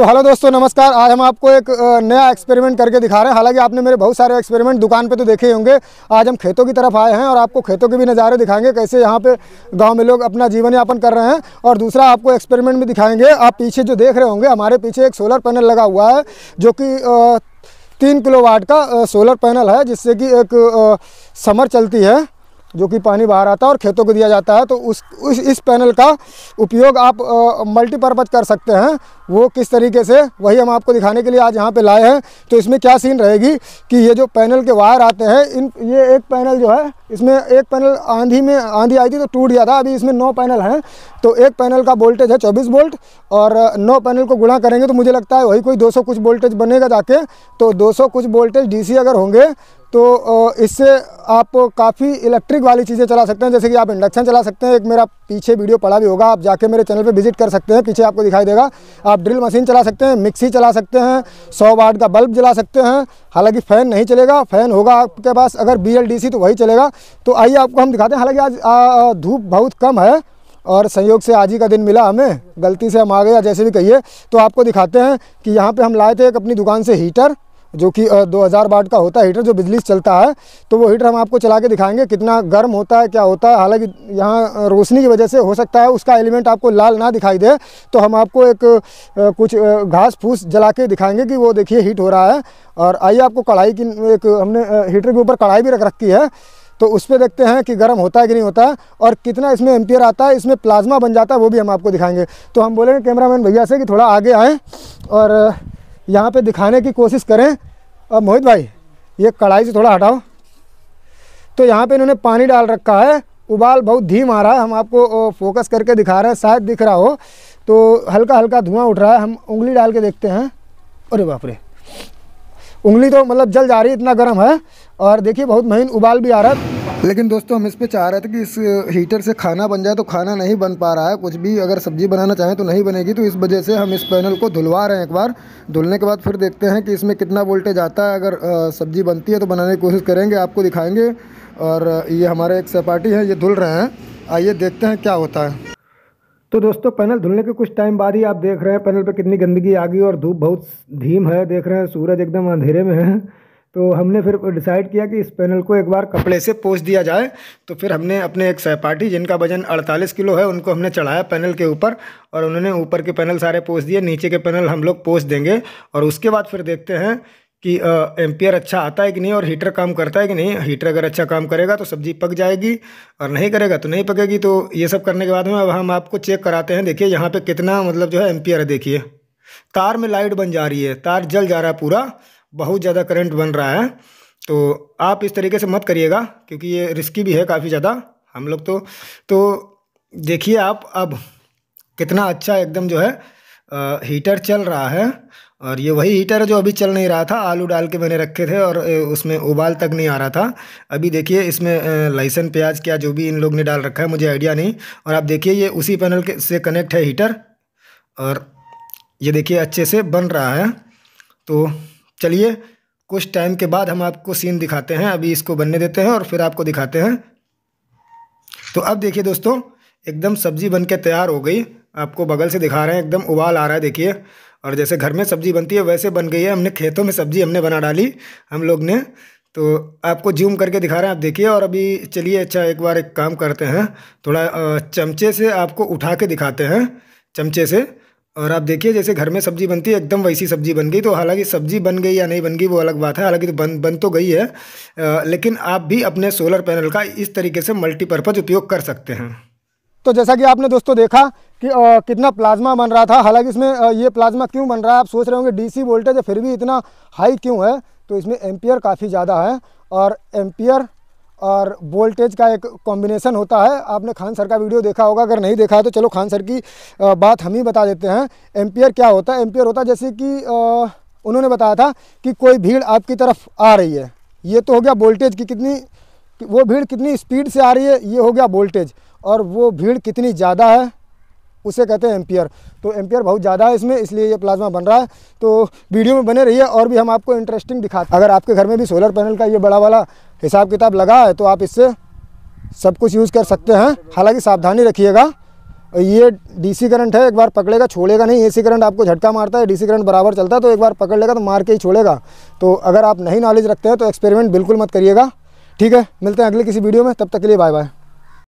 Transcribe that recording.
तो हेलो दोस्तों नमस्कार आज हम आपको एक नया एक्सपेरिमेंट करके दिखा रहे हैं हालांकि आपने मेरे बहुत सारे एक्सपेरिमेंट दुकान पे तो देखे होंगे आज हम खेतों की तरफ आए हैं और आपको खेतों के भी नज़ारे दिखाएंगे कैसे यहाँ पे गांव में लोग अपना जीवन यापन कर रहे हैं और दूसरा आपको एक्सपेरिमेंट भी दिखाएंगे आप पीछे जो देख रहे होंगे हमारे पीछे एक सोलर पैनल लगा हुआ है जो कि तीन किलो का सोलर पैनल है जिससे कि एक समर चलती है जो कि पानी बाहर आता है और खेतों को दिया जाता है तो उस, उस इस पैनल का उपयोग आप मल्टीपर्पज कर सकते हैं वो किस तरीके से वही हम आपको दिखाने के लिए आज यहाँ पे लाए हैं तो इसमें क्या सीन रहेगी कि ये जो पैनल के वायर आते हैं इन ये एक पैनल जो है इसमें एक पैनल आंधी में आंधी आई थी तो टूट गया था अभी इसमें नौ पैनल हैं तो एक पैनल का वोल्टेज है चौबीस वोल्ट और नौ पैनल को गुणा करेंगे तो मुझे लगता है वही कोई दो कुछ वोल्टेज बनेगा जाके तो दो कुछ वोल्टेज डी अगर होंगे तो इससे आप काफ़ी इलेक्ट्रिक वाली चीज़ें चला सकते हैं जैसे कि आप इंडक्शन चला सकते हैं एक मेरा पीछे वीडियो पड़ा भी होगा आप जाके मेरे चैनल पे विजिट कर सकते हैं पीछे आपको दिखाई देगा आप ड्रिल मशीन चला सकते हैं मिक्सी चला सकते हैं सौ वाट का बल्ब जला सकते हैं हालांकि फ़ैन नहीं चलेगा फ़ैन होगा आपके पास अगर बी तो वही चलेगा तो आइए आपको हम दिखाते हैं हालाँकि आज धूप बहुत कम है और संयोग से आज ही का दिन मिला हमें गलती से हम आ गए जैसे भी कहिए तो आपको दिखाते हैं कि यहाँ पर हम लाए थे एक अपनी दुकान से हीटर जो कि 2000 वाट का होता है हीटर जो बिजली से चलता है तो वो हीटर हम आपको चला के दिखाएंगे कितना गर्म होता है क्या होता है हालांकि यहाँ रोशनी की वजह से हो सकता है उसका एलिमेंट आपको लाल ना दिखाई दे तो हम आपको एक कुछ घास फूस जला के दिखाएंगे कि वो देखिए हीट हो रहा है और आइए आपको कढ़ाई की एक हमने हीटर के ऊपर कढ़ाई भी रख रखी है तो उस पर देखते हैं कि गर्म होता है कि नहीं होता है और कितना इसमें एम्पियर आता है इसमें प्लाज्मा बन जाता है वो भी हम आपको दिखाएंगे तो हम बोलेंगे कैमरा भैया से कि थोड़ा आगे आएँ और यहाँ पे दिखाने की कोशिश करें और मोहित भाई ये कढ़ाई से थोड़ा हटाओ तो यहाँ पे इन्होंने पानी डाल रखा है उबाल बहुत धीम आ रहा है हम आपको फोकस करके दिखा रहे हैं शायद दिख रहा हो तो हल्का हल्का धुआं उठ रहा है हम उंगली डाल के देखते हैं अरे बाप रे उंगली तो मतलब जल जा रही है इतना गर्म है और देखिए बहुत महीन उबाल भी आ रहा है लेकिन दोस्तों हम इस पर चाह रहे थे कि इस हीटर से खाना बन जाए तो खाना नहीं बन पा रहा है कुछ भी अगर सब्ज़ी बनाना चाहें तो नहीं बनेगी तो इस वजह से हम इस पैनल को धुलवा रहे हैं एक बार धुलने के बाद फिर देखते हैं कि इसमें कितना वोल्टेज आता है अगर सब्ज़ी बनती है तो बनाने की कोशिश करेंगे आपको दिखाएँगे और ये हमारे एक सपाटी है ये धुल रहे हैं आइए देखते हैं क्या होता है तो दोस्तों पैनल धुलने के कुछ टाइम बाद ही आप देख रहे हैं पैनल पर कितनी गंदगी आ गई और धूप बहुत धीम है देख रहे हैं सूरज एकदम अंधेरे में है तो हमने फिर डिसाइड किया कि इस पैनल को एक बार कपड़े से पोस दिया जाए तो फिर हमने अपने एक सहपाठी जिनका वजन 48 किलो है उनको हमने चढ़ाया पैनल के ऊपर और उन्होंने ऊपर के पैनल सारे पोस दिए नीचे के पैनल हम लोग पोस देंगे और उसके बाद फिर देखते हैं कि एम्पियर अच्छा आता है कि नहीं और हीटर काम करता है कि नहीं हीटर अगर अच्छा काम करेगा तो सब्ज़ी पक जाएगी और नहीं करेगा तो नहीं पकेगी तो ये सब करने के बाद में अब हम आपको चेक कराते हैं देखिए यहाँ पे कितना मतलब जो है एम्पियर है देखिए तार में लाइट बन जा रही है तार जल जा रहा है पूरा बहुत ज़्यादा करंट बन रहा है तो आप इस तरीके से मत करिएगा क्योंकि ये रिस्की भी है काफ़ी ज़्यादा हम लोग तो तो देखिए आप अब कितना अच्छा एकदम जो है आ, हीटर चल रहा है और ये वही हीटर है जो अभी चल नहीं रहा था आलू डाल के मैंने रखे थे और उसमें उबाल तक नहीं आ रहा था अभी देखिए इसमें लहसुन प्याज क्या जो भी इन लोग ने डाल रखा है मुझे आइडिया नहीं और आप देखिए ये उसी पैनल के से कनेक्ट है हीटर और ये देखिए अच्छे से बन रहा है तो चलिए कुछ टाइम के बाद हम आपको सीन दिखाते हैं अभी इसको बनने देते हैं और फिर आपको दिखाते हैं तो अब देखिए दोस्तों एकदम सब्ज़ी बन के तैयार हो गई आपको बगल से दिखा रहे हैं एकदम उबाल आ रहा है देखिए और जैसे घर में सब्ज़ी बनती है वैसे बन गई है हमने खेतों में सब्ज़ी हमने बना डाली हम लोग ने तो आपको जूम करके दिखा रहे हैं आप देखिए और अभी चलिए अच्छा एक बार एक काम करते हैं थोड़ा चमचे से आपको उठा के दिखाते हैं चमचे से और आप देखिए जैसे घर में सब्ज़ी बनती है एकदम वैसी सब्ज़ी बन गई तो हालांकि सब्ज़ी बन गई या नहीं बन गई वो अलग बात है हालांकि तो बन बन तो गई है आ, लेकिन आप भी अपने सोलर पैनल का इस तरीके से मल्टीपर्पज़ उपयोग कर सकते हैं तो जैसा कि आपने दोस्तों देखा कि आ, कितना प्लाज्मा बन रहा था हालांकि इसमें आ, ये प्लाज्मा क्यों बन रहा है आप सोच रहे होंगे डीसी वोल्टेज फिर भी इतना हाई क्यों है तो इसमें एम्पियर काफ़ी ज़्यादा है और एम्पियर और वोल्टेज का एक कॉम्बिनेशन होता है आपने खान सर का वीडियो देखा होगा अगर नहीं देखा है तो चलो खान सर की बात हम ही बता देते हैं एम्पियर क्या होता है एम्पियर होता है जैसे कि उन्होंने बताया था कि कोई भीड़ आपकी तरफ आ रही है ये तो हो गया वोल्टेज की कितनी वो भीड़ कितनी स्पीड से आ रही है ये हो गया वोल्टेज और वो भीड़ कितनी ज़्यादा है उसे कहते हैं एम्पियर तो एम्पियर बहुत ज़्यादा है इसमें इसलिए ये प्लाज्मा बन रहा है तो वीडियो में बने रहिए और भी हम आपको इंटरेस्टिंग दिखाते अगर आपके घर में भी सोलर पैनल का ये बड़ा वाला हिसाब किताब लगा है तो आप इससे सब कुछ यूज़ कर सकते हैं हालांकि सावधानी रखिएगा ये डीसी करंट है एक बार पकड़ेगा छोड़ेगा नहीं एसी करंट आपको झटका मारता है डीसी करंट बराबर चलता है तो एक बार पकड़ लेगा तो मार के ही छोड़ेगा तो अगर आप नहीं नॉलेज रखते हैं तो एक्सपेरिमेंट बिल्कुल मत करिएगा ठीक है मिलते हैं अगले किसी वीडियो में तब तक के लिए बाय बाय